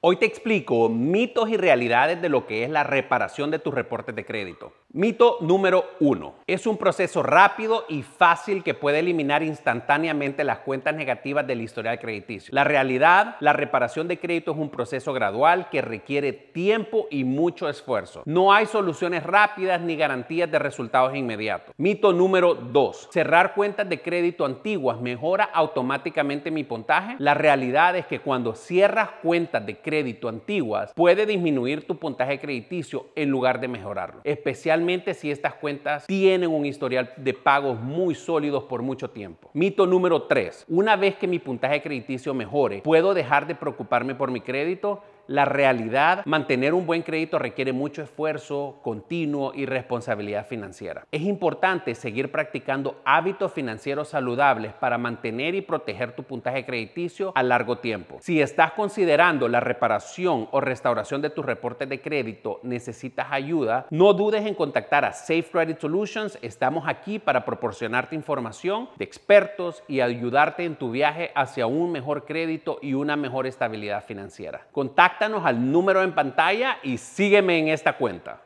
Hoy te explico mitos y realidades de lo que es la reparación de tus reportes de crédito. Mito número uno. Es un proceso rápido y fácil que puede eliminar instantáneamente las cuentas negativas del historial crediticio. La realidad, la reparación de crédito es un proceso gradual que requiere tiempo y mucho esfuerzo. No hay soluciones rápidas ni garantías de resultados inmediatos. Mito número dos. Cerrar cuentas de crédito antiguas mejora automáticamente mi puntaje. La realidad es que cuando cierras cuentas de crédito antiguas puede disminuir tu puntaje crediticio en lugar de mejorarlo, especialmente si estas cuentas tienen un historial de pagos muy sólidos por mucho tiempo. Mito número 3. Una vez que mi puntaje crediticio mejore, puedo dejar de preocuparme por mi crédito la realidad, mantener un buen crédito requiere mucho esfuerzo continuo y responsabilidad financiera. Es importante seguir practicando hábitos financieros saludables para mantener y proteger tu puntaje crediticio a largo tiempo. Si estás considerando la reparación o restauración de tus reportes de crédito, necesitas ayuda, no dudes en contactar a Safe Credit Solutions. Estamos aquí para proporcionarte información de expertos y ayudarte en tu viaje hacia un mejor crédito y una mejor estabilidad financiera. Contacta contáctanos al número en pantalla y sígueme en esta cuenta.